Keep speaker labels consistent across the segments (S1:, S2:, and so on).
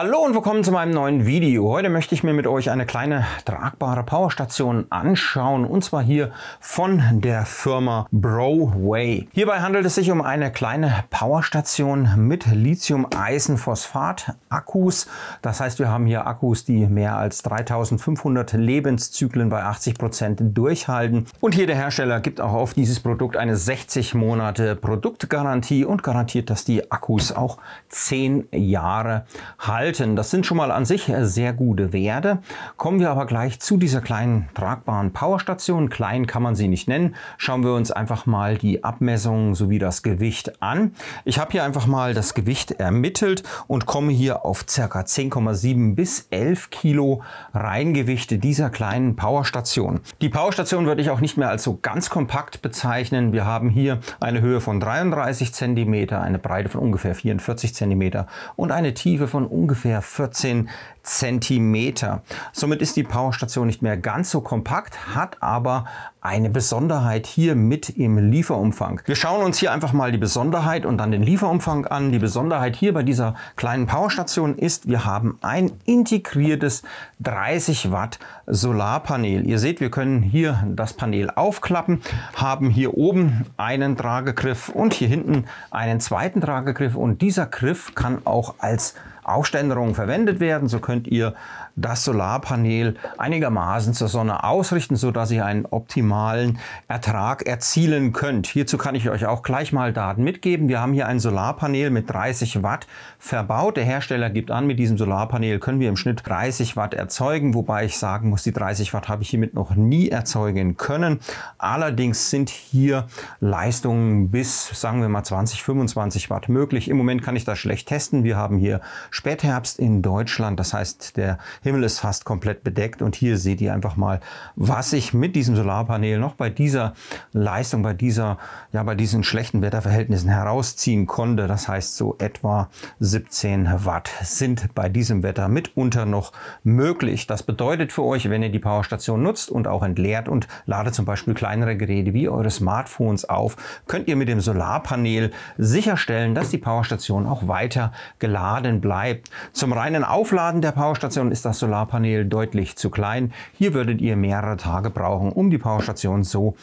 S1: Hallo und willkommen zu meinem neuen Video. Heute möchte ich mir mit euch eine kleine tragbare Powerstation anschauen und zwar hier von der Firma Broway. Hierbei handelt es sich um eine kleine Powerstation mit Lithium-Eisenphosphat-Akkus. Das heißt, wir haben hier Akkus, die mehr als 3500 Lebenszyklen bei 80% Prozent durchhalten. Und hier der Hersteller gibt auch auf dieses Produkt eine 60 Monate Produktgarantie und garantiert, dass die Akkus auch 10 Jahre halten erhalten. Das sind schon mal an sich äh, sehr gute Werte. Kommen wir aber gleich zu dieser kleinen tragbaren Powerstation. Klein kann man sie nicht nennen. Schauen wir uns einfach mal die Abmessungen sowie das Gewicht an. Ich habe hier einfach mal das Gewicht ermittelt und komme hier auf ca. 10,7 bis 11 Kilo Reingewichte dieser kleinen Powerstation. Die Powerstation würde ich auch nicht mehr als so ganz kompakt bezeichnen. Wir haben hier eine Höhe von 33 cm, eine Breite von ungefähr 44 cm und eine Tiefe von ungefähr ungefähr 14 cm. Somit ist die Powerstation nicht mehr ganz so kompakt, hat aber eine Besonderheit hier mit im Lieferumfang. Wir schauen uns hier einfach mal die Besonderheit und dann den Lieferumfang an. Die Besonderheit hier bei dieser kleinen Powerstation ist, wir haben ein integriertes 30 Watt Solarpanel. Ihr seht, wir können hier das Panel aufklappen, haben hier oben einen Tragegriff und hier hinten einen zweiten Tragegriff und dieser Griff kann auch als Aufständerung verwendet werden. So könnt ihr das Solarpanel einigermaßen zur Sonne ausrichten, sodass ihr einen optimalen maximalen Ertrag erzielen könnt. Hierzu kann ich euch auch gleich mal Daten mitgeben. Wir haben hier ein Solarpanel mit 30 Watt verbaut. Der Hersteller gibt an, mit diesem Solarpanel können wir im Schnitt 30 Watt erzeugen, wobei ich sagen muss, die 30 Watt habe ich hiermit noch nie erzeugen können. Allerdings sind hier Leistungen bis, sagen wir mal, 20, 25 Watt möglich. Im Moment kann ich das schlecht testen. Wir haben hier Spätherbst in Deutschland. Das heißt, der Himmel ist fast komplett bedeckt und hier seht ihr einfach mal, was ich mit diesem Solarpanel Solarpanel noch bei dieser Leistung, bei, dieser, ja, bei diesen schlechten Wetterverhältnissen herausziehen konnte. Das heißt, so etwa 17 Watt sind bei diesem Wetter mitunter noch möglich. Das bedeutet für euch, wenn ihr die Powerstation nutzt und auch entleert und ladet zum Beispiel kleinere Geräte wie eure Smartphones auf, könnt ihr mit dem Solarpanel sicherstellen, dass die Powerstation auch weiter geladen bleibt. Zum reinen Aufladen der Powerstation ist das Solarpanel deutlich zu klein. Hier würdet ihr mehrere Tage brauchen, um die Powerstation Station so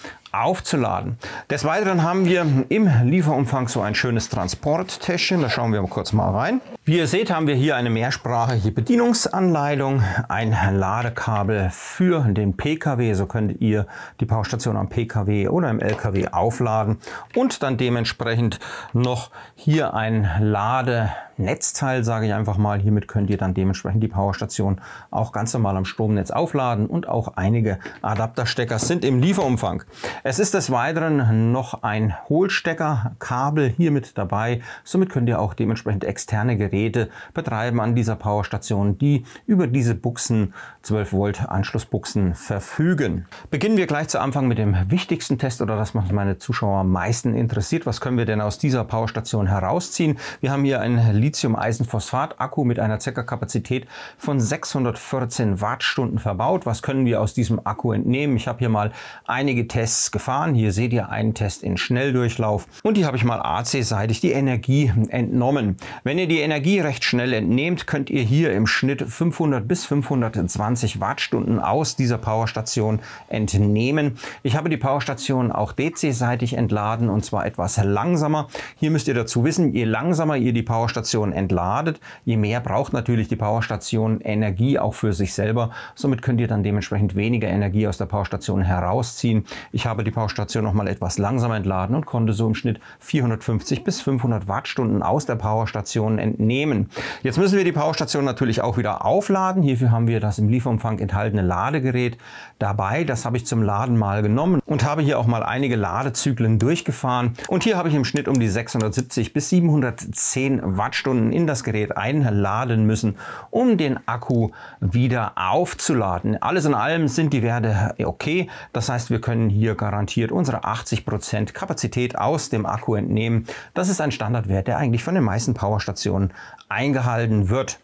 S1: aufzuladen. Des Weiteren haben wir im Lieferumfang so ein schönes Transporttäschchen. Da schauen wir mal kurz mal rein. Wie ihr seht, haben wir hier eine mehrsprachige Bedienungsanleitung, ein Ladekabel für den PKW. So könnt ihr die Powerstation am PKW oder im LKW aufladen und dann dementsprechend noch hier ein Ladenetzteil, sage ich einfach mal. Hiermit könnt ihr dann dementsprechend die Powerstation auch ganz normal am Stromnetz aufladen und auch einige Adapterstecker sind im Lieferumfang. Es ist des Weiteren noch ein Hohlsteckerkabel hier mit dabei. Somit könnt ihr auch dementsprechend externe Geräte betreiben an dieser Powerstation, die über diese Buchsen, 12 Volt Anschlussbuchsen verfügen. Beginnen wir gleich zu Anfang mit dem wichtigsten Test oder das macht meine Zuschauer am meisten interessiert. Was können wir denn aus dieser Powerstation herausziehen? Wir haben hier einen Lithium-Eisenphosphat-Akku mit einer ca. Kapazität von 614 Wattstunden verbaut. Was können wir aus diesem Akku entnehmen? Ich habe hier mal einige Tests gefahren. Hier seht ihr einen Test in Schnelldurchlauf und die habe ich mal AC-seitig die Energie entnommen. Wenn ihr die Energie recht schnell entnehmt, könnt ihr hier im Schnitt 500 bis 520 Wattstunden aus dieser Powerstation entnehmen. Ich habe die Powerstation auch DC-seitig entladen und zwar etwas langsamer. Hier müsst ihr dazu wissen, je langsamer ihr die Powerstation entladet, je mehr braucht natürlich die Powerstation Energie auch für sich selber. Somit könnt ihr dann dementsprechend weniger Energie aus der Powerstation herausziehen. Ich habe die Powerstation noch mal etwas langsamer entladen und konnte so im Schnitt 450 bis 500 Wattstunden aus der Powerstation entnehmen. Jetzt müssen wir die Powerstation natürlich auch wieder aufladen. Hierfür haben wir das im Lieferumfang enthaltene Ladegerät dabei. Das habe ich zum Laden mal genommen und habe hier auch mal einige Ladezyklen durchgefahren. Und hier habe ich im Schnitt um die 670 bis 710 Wattstunden in das Gerät einladen müssen, um den Akku wieder aufzuladen. Alles in allem sind die Werte okay. Das heißt, wir können hier ganz garantiert unsere 80% Kapazität aus dem Akku entnehmen. Das ist ein Standardwert, der eigentlich von den meisten Powerstationen eingehalten wird.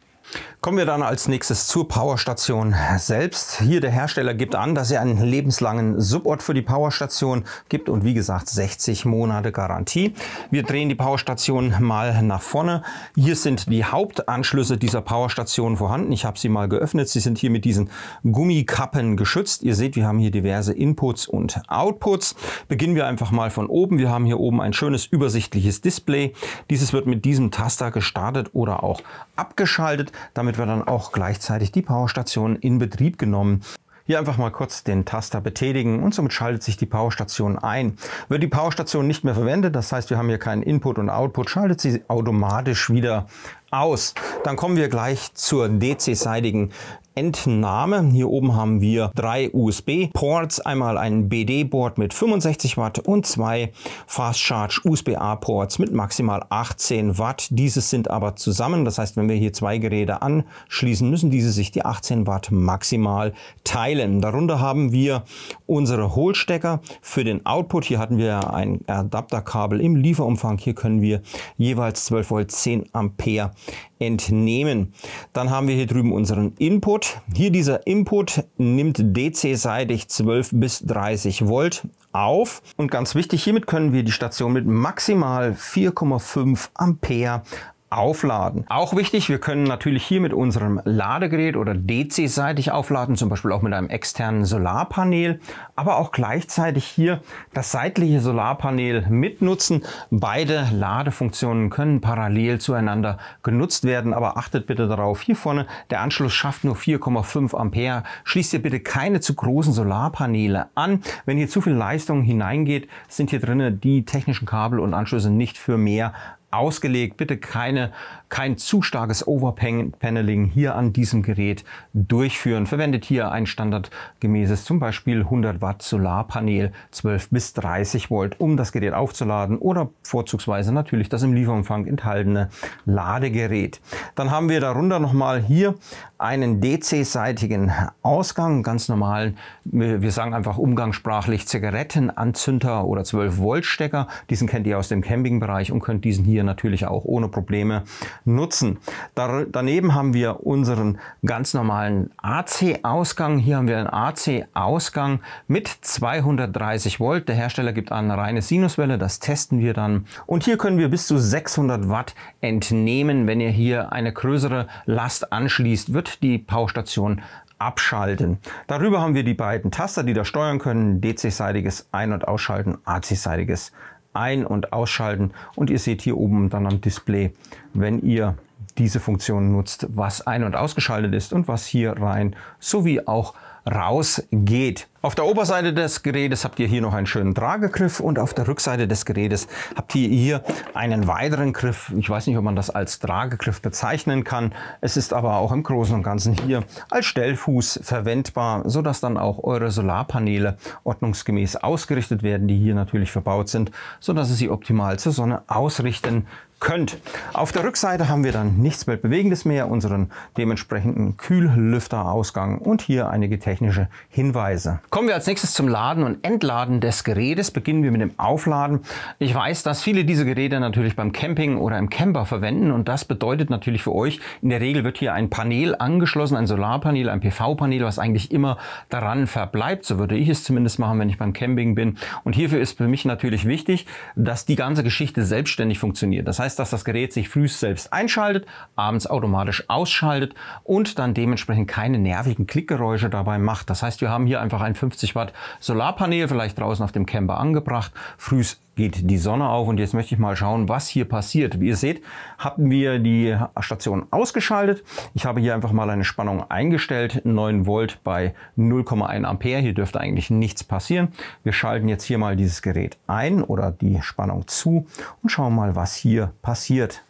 S1: Kommen wir dann als nächstes zur Powerstation selbst. Hier der Hersteller gibt an, dass er einen lebenslangen Subort für die Powerstation gibt und wie gesagt 60 Monate Garantie. Wir drehen die Powerstation mal nach vorne. Hier sind die Hauptanschlüsse dieser Powerstation vorhanden. Ich habe sie mal geöffnet. Sie sind hier mit diesen Gummikappen geschützt. Ihr seht, wir haben hier diverse Inputs und Outputs. Beginnen wir einfach mal von oben. Wir haben hier oben ein schönes übersichtliches Display. Dieses wird mit diesem Taster gestartet oder auch abgeschaltet. Damit wird dann auch gleichzeitig die Powerstation in Betrieb genommen. Hier einfach mal kurz den Taster betätigen und somit schaltet sich die Powerstation ein. Wird die Powerstation nicht mehr verwendet, das heißt wir haben hier keinen Input und Output, schaltet sie automatisch wieder aus. Dann kommen wir gleich zur DC-seitigen Entnahme. Hier oben haben wir drei USB-Ports, einmal ein BD-Board mit 65 Watt und zwei Fast Charge USB-A-Ports mit maximal 18 Watt. Diese sind aber zusammen, das heißt, wenn wir hier zwei Geräte anschließen, müssen diese sich die 18 Watt maximal teilen. Darunter haben wir unsere Hohlstecker für den Output. Hier hatten wir ein Adapterkabel im Lieferumfang. Hier können wir jeweils 12 Volt 10 Ampere entnehmen. Dann haben wir hier drüben unseren Input. Hier dieser Input nimmt DC-seitig 12 bis 30 Volt auf. Und ganz wichtig, hiermit können wir die Station mit maximal 4,5 Ampere aufladen. Auch wichtig, wir können natürlich hier mit unserem Ladegerät oder DC-seitig aufladen, zum Beispiel auch mit einem externen Solarpanel, aber auch gleichzeitig hier das seitliche Solarpanel mitnutzen. Beide Ladefunktionen können parallel zueinander genutzt werden, aber achtet bitte darauf, hier vorne der Anschluss schafft nur 4,5 Ampere. Schließt ihr bitte keine zu großen Solarpaneele an. Wenn hier zu viel Leistung hineingeht, sind hier drinnen die technischen Kabel und Anschlüsse nicht für mehr ausgelegt. Bitte keine, kein zu starkes Overpaneling hier an diesem Gerät durchführen. Verwendet hier ein standardgemäßes zum Beispiel 100 Watt Solarpanel 12 bis 30 Volt, um das Gerät aufzuladen oder vorzugsweise natürlich das im Lieferumfang enthaltene Ladegerät. Dann haben wir darunter nochmal hier einen DC-seitigen Ausgang, ganz normalen, wir sagen einfach umgangssprachlich Zigarettenanzünder oder 12-Volt-Stecker. Diesen kennt ihr aus dem Campingbereich und könnt diesen hier natürlich auch ohne Probleme nutzen. Dar daneben haben wir unseren ganz normalen AC-Ausgang. Hier haben wir einen AC-Ausgang mit 230 Volt. Der Hersteller gibt eine reine Sinuswelle, das testen wir dann. Und hier können wir bis zu 600 Watt entnehmen. Wenn ihr hier eine größere Last anschließt, wird die Powerstation abschalten. Darüber haben wir die beiden Taster, die da steuern können, DC-seitiges Ein- und Ausschalten, AC-seitiges Ein- und Ausschalten und ihr seht hier oben dann am Display, wenn ihr diese Funktion nutzt, was ein- und ausgeschaltet ist und was hier rein sowie auch raus geht. Auf der Oberseite des Gerätes habt ihr hier noch einen schönen Tragegriff und auf der Rückseite des Gerätes habt ihr hier einen weiteren Griff. Ich weiß nicht, ob man das als Tragegriff bezeichnen kann. Es ist aber auch im Großen und Ganzen hier als Stellfuß verwendbar, sodass dann auch eure Solarpaneele ordnungsgemäß ausgerichtet werden, die hier natürlich verbaut sind, sodass ihr sie optimal zur Sonne ausrichten könnt. Auf der Rückseite haben wir dann nichts Weltbewegendes mehr, unseren dementsprechenden Kühllüfterausgang und hier einige technische Hinweise. Kommen wir als nächstes zum Laden und Entladen des Gerätes. Beginnen wir mit dem Aufladen. Ich weiß, dass viele diese Geräte natürlich beim Camping oder im Camper verwenden und das bedeutet natürlich für euch, in der Regel wird hier ein Panel angeschlossen, ein Solarpanel, ein PV-Panel, was eigentlich immer daran verbleibt. So würde ich es zumindest machen, wenn ich beim Camping bin. Und hierfür ist für mich natürlich wichtig, dass die ganze Geschichte selbstständig funktioniert. Das heißt, heißt, dass das Gerät sich früh selbst einschaltet, abends automatisch ausschaltet und dann dementsprechend keine nervigen Klickgeräusche dabei macht. Das heißt, wir haben hier einfach ein 50 Watt Solarpanel, vielleicht draußen auf dem Camper angebracht, früh geht die Sonne auf und jetzt möchte ich mal schauen, was hier passiert. Wie ihr seht, hatten wir die Station ausgeschaltet. Ich habe hier einfach mal eine Spannung eingestellt, 9 Volt bei 0,1 Ampere. Hier dürfte eigentlich nichts passieren. Wir schalten jetzt hier mal dieses Gerät ein oder die Spannung zu und schauen mal, was hier passiert.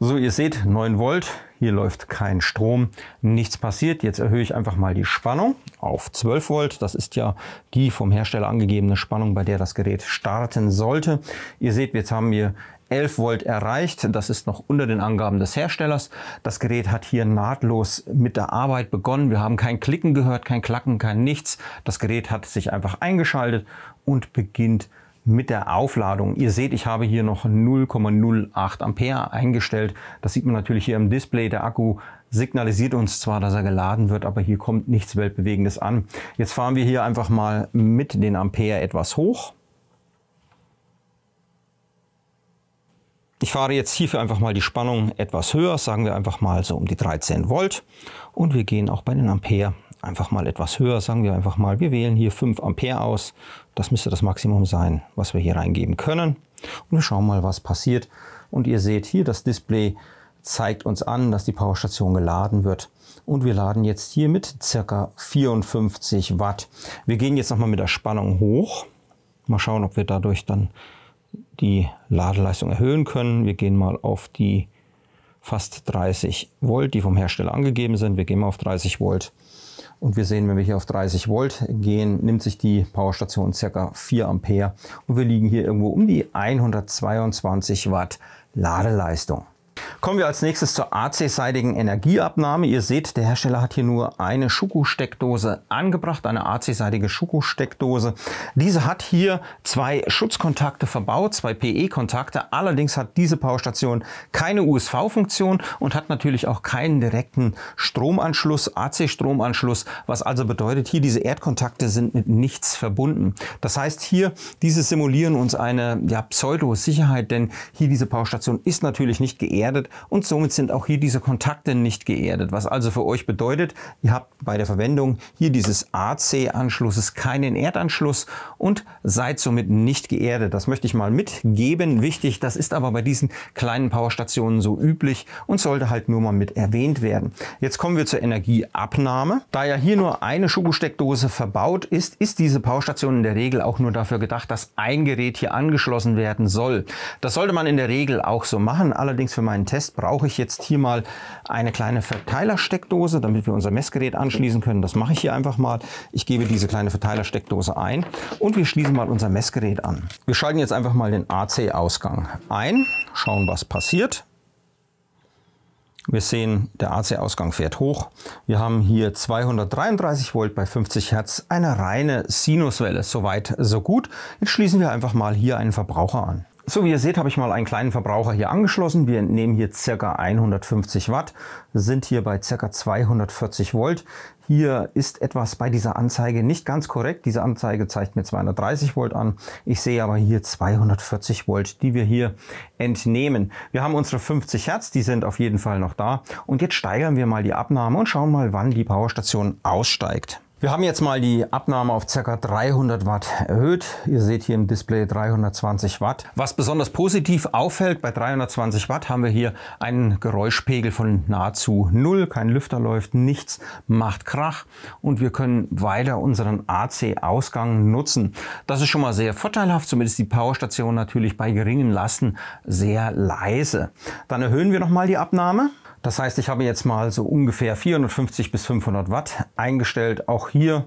S1: So, ihr seht 9 Volt, hier läuft kein Strom, nichts passiert. Jetzt erhöhe ich einfach mal die Spannung auf 12 Volt. Das ist ja die vom Hersteller angegebene Spannung, bei der das Gerät starten sollte. Ihr seht, jetzt haben wir 11 Volt erreicht. Das ist noch unter den Angaben des Herstellers. Das Gerät hat hier nahtlos mit der Arbeit begonnen. Wir haben kein Klicken gehört, kein Klacken, kein nichts. Das Gerät hat sich einfach eingeschaltet und beginnt zu mit der Aufladung. Ihr seht, ich habe hier noch 0,08 Ampere eingestellt. Das sieht man natürlich hier im Display. Der Akku signalisiert uns zwar, dass er geladen wird, aber hier kommt nichts Weltbewegendes an. Jetzt fahren wir hier einfach mal mit den Ampere etwas hoch. Ich fahre jetzt hierfür einfach mal die Spannung etwas höher, sagen wir einfach mal so um die 13 Volt. Und wir gehen auch bei den Ampere einfach mal etwas höher, sagen wir einfach mal, wir wählen hier 5 Ampere aus. Das müsste das Maximum sein, was wir hier reingeben können. Und wir schauen mal, was passiert. Und ihr seht hier, das Display zeigt uns an, dass die Powerstation geladen wird. Und wir laden jetzt hier mit ca. 54 Watt. Wir gehen jetzt nochmal mit der Spannung hoch. Mal schauen, ob wir dadurch dann die Ladeleistung erhöhen können. Wir gehen mal auf die fast 30 Volt, die vom Hersteller angegeben sind. Wir gehen mal auf 30 Volt. Und wir sehen, wenn wir hier auf 30 Volt gehen, nimmt sich die Powerstation ca. 4 Ampere und wir liegen hier irgendwo um die 122 Watt Ladeleistung. Kommen wir als nächstes zur AC-seitigen Energieabnahme. Ihr seht, der Hersteller hat hier nur eine Schuko-Steckdose angebracht, eine AC-seitige Schuko-Steckdose. Diese hat hier zwei Schutzkontakte verbaut, zwei PE-Kontakte. Allerdings hat diese Powerstation keine USV-Funktion und hat natürlich auch keinen direkten Stromanschluss, AC-Stromanschluss, was also bedeutet, hier diese Erdkontakte sind mit nichts verbunden. Das heißt, hier diese simulieren uns eine ja, Pseudo-Sicherheit, denn hier diese Powerstation ist natürlich nicht geerdet, und somit sind auch hier diese Kontakte nicht geerdet. Was also für euch bedeutet, ihr habt bei der Verwendung hier dieses AC-Anschlusses keinen Erdanschluss und seid somit nicht geerdet. Das möchte ich mal mitgeben. Wichtig, das ist aber bei diesen kleinen Powerstationen so üblich und sollte halt nur mal mit erwähnt werden. Jetzt kommen wir zur Energieabnahme. Da ja hier nur eine Schuko-Steckdose verbaut ist, ist diese Powerstation in der Regel auch nur dafür gedacht, dass ein Gerät hier angeschlossen werden soll. Das sollte man in der Regel auch so machen. Allerdings für meinen Test Test brauche ich jetzt hier mal eine kleine Verteilersteckdose, damit wir unser Messgerät anschließen können. Das mache ich hier einfach mal. Ich gebe diese kleine Verteilersteckdose ein und wir schließen mal unser Messgerät an. Wir schalten jetzt einfach mal den AC-Ausgang ein, schauen, was passiert. Wir sehen, der AC-Ausgang fährt hoch. Wir haben hier 233 Volt bei 50 Hertz, eine reine Sinuswelle. Soweit, so gut. Jetzt schließen wir einfach mal hier einen Verbraucher an. So, wie ihr seht, habe ich mal einen kleinen Verbraucher hier angeschlossen. Wir entnehmen hier ca. 150 Watt, sind hier bei ca. 240 Volt. Hier ist etwas bei dieser Anzeige nicht ganz korrekt. Diese Anzeige zeigt mir 230 Volt an. Ich sehe aber hier 240 Volt, die wir hier entnehmen. Wir haben unsere 50 Hertz, die sind auf jeden Fall noch da. Und jetzt steigern wir mal die Abnahme und schauen mal, wann die Powerstation aussteigt. Wir haben jetzt mal die Abnahme auf ca. 300 Watt erhöht. Ihr seht hier im Display 320 Watt. Was besonders positiv auffällt, bei 320 Watt haben wir hier einen Geräuschpegel von nahezu null. Kein Lüfter läuft, nichts macht Krach und wir können weiter unseren AC-Ausgang nutzen. Das ist schon mal sehr vorteilhaft, zumindest die Powerstation natürlich bei geringen Lasten sehr leise. Dann erhöhen wir nochmal die Abnahme. Das heißt, ich habe jetzt mal so ungefähr 450 bis 500 Watt eingestellt. Auch hier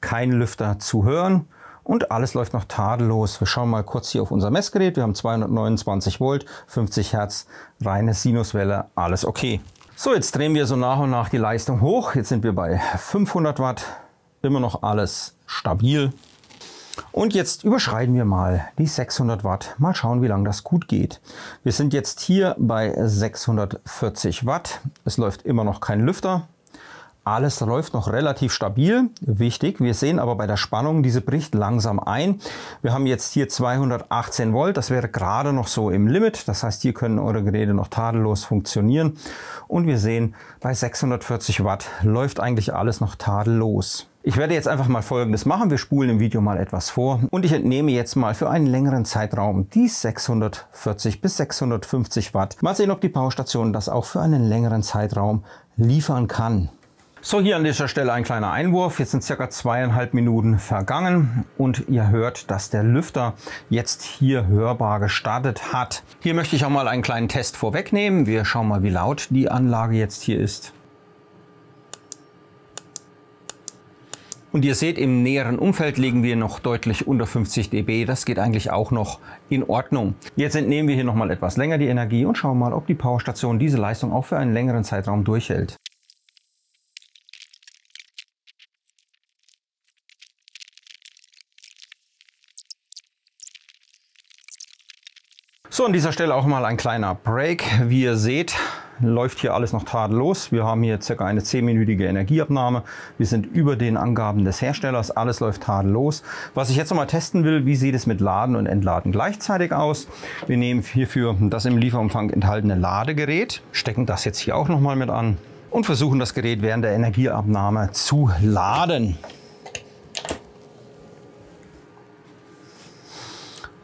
S1: kein Lüfter zu hören und alles läuft noch tadellos. Wir schauen mal kurz hier auf unser Messgerät. Wir haben 229 Volt, 50 Hertz, reine Sinuswelle, alles okay. So, jetzt drehen wir so nach und nach die Leistung hoch. Jetzt sind wir bei 500 Watt, immer noch alles stabil. Und jetzt überschreiten wir mal die 600 Watt. Mal schauen, wie lange das gut geht. Wir sind jetzt hier bei 640 Watt. Es läuft immer noch kein Lüfter. Alles läuft noch relativ stabil. Wichtig, wir sehen aber bei der Spannung, diese bricht langsam ein. Wir haben jetzt hier 218 Volt, das wäre gerade noch so im Limit. Das heißt, hier können eure Geräte noch tadellos funktionieren. Und wir sehen, bei 640 Watt läuft eigentlich alles noch tadellos. Ich werde jetzt einfach mal Folgendes machen. Wir spulen im Video mal etwas vor und ich entnehme jetzt mal für einen längeren Zeitraum die 640 bis 650 Watt. Mal sehen, ob die Powerstation das auch für einen längeren Zeitraum liefern kann. So, hier an dieser Stelle ein kleiner Einwurf. Jetzt sind circa zweieinhalb Minuten vergangen und ihr hört, dass der Lüfter jetzt hier hörbar gestartet hat. Hier möchte ich auch mal einen kleinen Test vorwegnehmen. Wir schauen mal, wie laut die Anlage jetzt hier ist. Und ihr seht, im näheren Umfeld liegen wir noch deutlich unter 50 dB. Das geht eigentlich auch noch in Ordnung. Jetzt entnehmen wir hier nochmal etwas länger die Energie und schauen mal, ob die Powerstation diese Leistung auch für einen längeren Zeitraum durchhält. So, an dieser Stelle auch mal ein kleiner Break. Wie ihr seht, läuft hier alles noch tadellos. Wir haben hier circa eine 10-minütige Energieabnahme. Wir sind über den Angaben des Herstellers. Alles läuft tadellos. Was ich jetzt noch mal testen will, wie sieht es mit Laden und Entladen gleichzeitig aus? Wir nehmen hierfür das im Lieferumfang enthaltene Ladegerät, stecken das jetzt hier auch noch mal mit an und versuchen das Gerät während der Energieabnahme zu laden.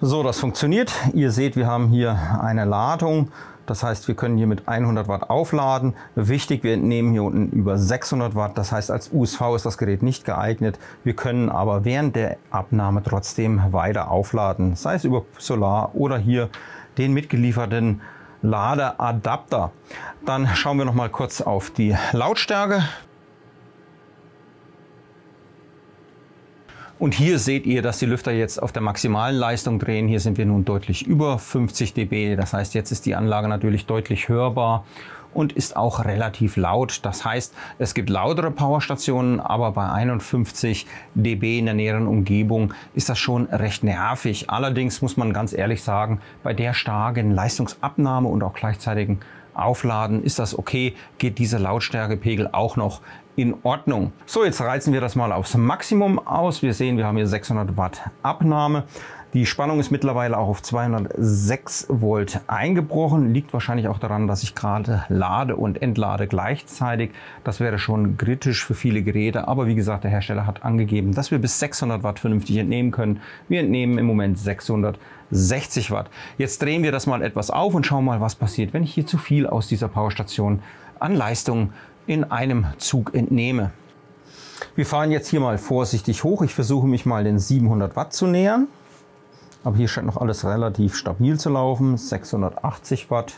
S1: So, das funktioniert. Ihr seht, wir haben hier eine Ladung das heißt, wir können hier mit 100 Watt aufladen. Wichtig, wir entnehmen hier unten über 600 Watt. Das heißt, als USV ist das Gerät nicht geeignet. Wir können aber während der Abnahme trotzdem weiter aufladen, sei es über Solar oder hier den mitgelieferten Ladeadapter. Dann schauen wir noch mal kurz auf die Lautstärke. Und hier seht ihr, dass die Lüfter jetzt auf der maximalen Leistung drehen. Hier sind wir nun deutlich über 50 dB. Das heißt, jetzt ist die Anlage natürlich deutlich hörbar und ist auch relativ laut. Das heißt, es gibt lautere Powerstationen, aber bei 51 dB in der näheren Umgebung ist das schon recht nervig. Allerdings muss man ganz ehrlich sagen, bei der starken Leistungsabnahme und auch gleichzeitigen aufladen, ist das okay, geht dieser Lautstärkepegel auch noch in Ordnung. So, jetzt reizen wir das mal aufs Maximum aus. Wir sehen, wir haben hier 600 Watt Abnahme. Die Spannung ist mittlerweile auch auf 206 Volt eingebrochen. Liegt wahrscheinlich auch daran, dass ich gerade lade und entlade gleichzeitig. Das wäre schon kritisch für viele Geräte. Aber wie gesagt, der Hersteller hat angegeben, dass wir bis 600 Watt vernünftig entnehmen können. Wir entnehmen im Moment 600 Watt. 60 Watt. Jetzt drehen wir das mal etwas auf und schauen mal, was passiert, wenn ich hier zu viel aus dieser Powerstation an Leistung in einem Zug entnehme. Wir fahren jetzt hier mal vorsichtig hoch. Ich versuche mich mal den 700 Watt zu nähern. Aber hier scheint noch alles relativ stabil zu laufen. 680 Watt.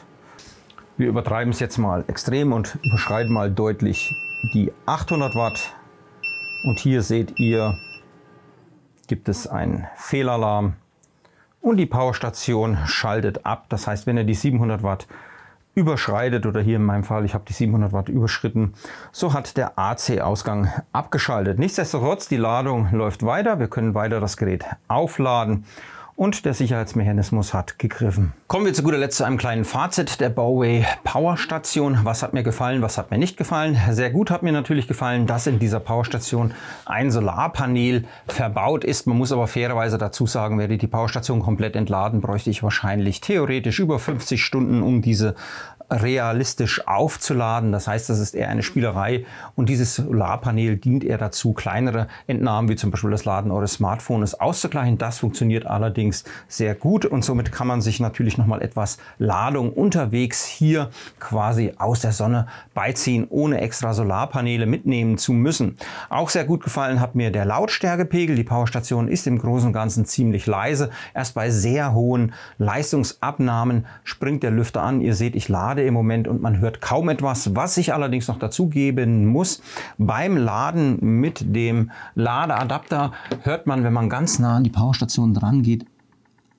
S1: Wir übertreiben es jetzt mal extrem und überschreiten mal deutlich die 800 Watt. Und hier seht ihr, gibt es einen Fehlalarm und die Powerstation schaltet ab. Das heißt, wenn ihr die 700 Watt überschreitet oder hier in meinem Fall, ich habe die 700 Watt überschritten, so hat der AC-Ausgang abgeschaltet. Nichtsdestotrotz, die Ladung läuft weiter. Wir können weiter das Gerät aufladen und der Sicherheitsmechanismus hat gegriffen. Kommen wir zu guter Letzt zu einem kleinen Fazit der Bowway Powerstation. Was hat mir gefallen, was hat mir nicht gefallen? Sehr gut hat mir natürlich gefallen, dass in dieser Powerstation ein Solarpanel verbaut ist. Man muss aber fairerweise dazu sagen, werde ich die Powerstation komplett entladen, bräuchte ich wahrscheinlich theoretisch über 50 Stunden, um diese realistisch aufzuladen. Das heißt, das ist eher eine Spielerei und dieses Solarpanel dient eher dazu, kleinere Entnahmen wie zum Beispiel das Laden eures Smartphones auszugleichen. Das funktioniert allerdings sehr gut und somit kann man sich natürlich nochmal etwas Ladung unterwegs hier quasi aus der Sonne beiziehen, ohne extra Solarpaneele mitnehmen zu müssen. Auch sehr gut gefallen hat mir der Lautstärkepegel. Die Powerstation ist im Großen und Ganzen ziemlich leise. Erst bei sehr hohen Leistungsabnahmen springt der Lüfter an. Ihr seht, ich lade gerade im Moment und man hört kaum etwas. Was ich allerdings noch dazugeben muss, beim Laden mit dem Ladeadapter hört man, wenn man ganz nah an die Powerstation dran geht,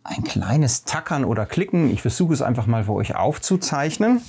S1: ein kleines Tackern oder Klicken. Ich versuche es einfach mal für euch aufzuzeichnen.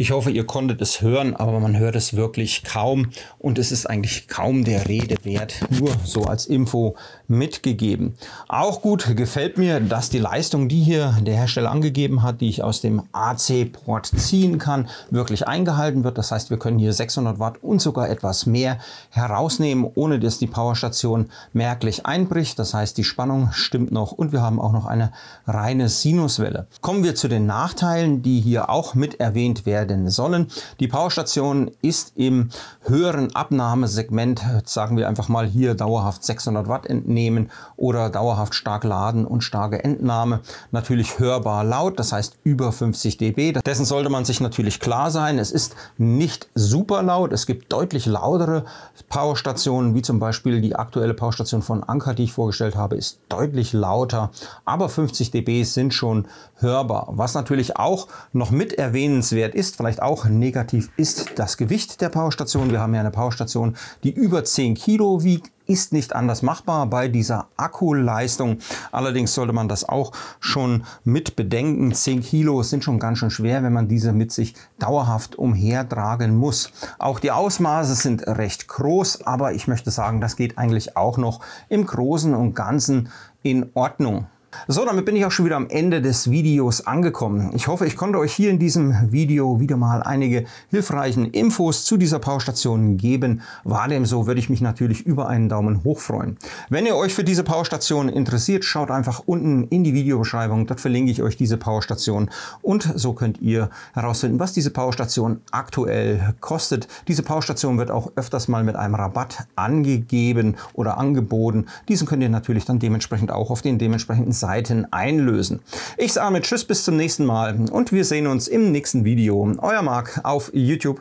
S1: Ich hoffe, ihr konntet es hören, aber man hört es wirklich kaum und es ist eigentlich kaum der Rede wert, nur so als Info mitgegeben. Auch gut gefällt mir, dass die Leistung, die hier der Hersteller angegeben hat, die ich aus dem AC-Port ziehen kann, wirklich eingehalten wird. Das heißt, wir können hier 600 Watt und sogar etwas mehr herausnehmen, ohne dass die Powerstation merklich einbricht. Das heißt, die Spannung stimmt noch und wir haben auch noch eine reine Sinuswelle. Kommen wir zu den Nachteilen, die hier auch mit erwähnt werden werden sollen. Die Powerstation ist im höheren Abnahmesegment, sagen wir einfach mal hier dauerhaft 600 Watt entnehmen oder dauerhaft stark laden und starke Entnahme. Natürlich hörbar laut, das heißt über 50 dB. Dessen sollte man sich natürlich klar sein. Es ist nicht super laut. Es gibt deutlich lautere Powerstationen, wie zum Beispiel die aktuelle Powerstation von Anker, die ich vorgestellt habe, ist deutlich lauter. Aber 50 dB sind schon hörbar. Was natürlich auch noch mit erwähnenswert ist, ist, vielleicht auch negativ, ist das Gewicht der Powerstation. Wir haben ja eine Powerstation, die über 10 Kilo wiegt, ist nicht anders machbar bei dieser Akkuleistung. Allerdings sollte man das auch schon mit bedenken. 10 Kilo sind schon ganz schön schwer, wenn man diese mit sich dauerhaft umhertragen muss. Auch die Ausmaße sind recht groß, aber ich möchte sagen, das geht eigentlich auch noch im Großen und Ganzen in Ordnung. So, damit bin ich auch schon wieder am Ende des Videos angekommen. Ich hoffe, ich konnte euch hier in diesem Video wieder mal einige hilfreichen Infos zu dieser Powerstation geben. War dem so, würde ich mich natürlich über einen Daumen hoch freuen. Wenn ihr euch für diese Powerstation interessiert, schaut einfach unten in die Videobeschreibung. Dort verlinke ich euch diese Powerstation und so könnt ihr herausfinden, was diese Powerstation aktuell kostet. Diese Powerstation wird auch öfters mal mit einem Rabatt angegeben oder angeboten. Diesen könnt ihr natürlich dann dementsprechend auch auf den dementsprechenden Seiten einlösen. Ich sage mit Tschüss bis zum nächsten Mal und wir sehen uns im nächsten Video. Euer Marc auf YouTube.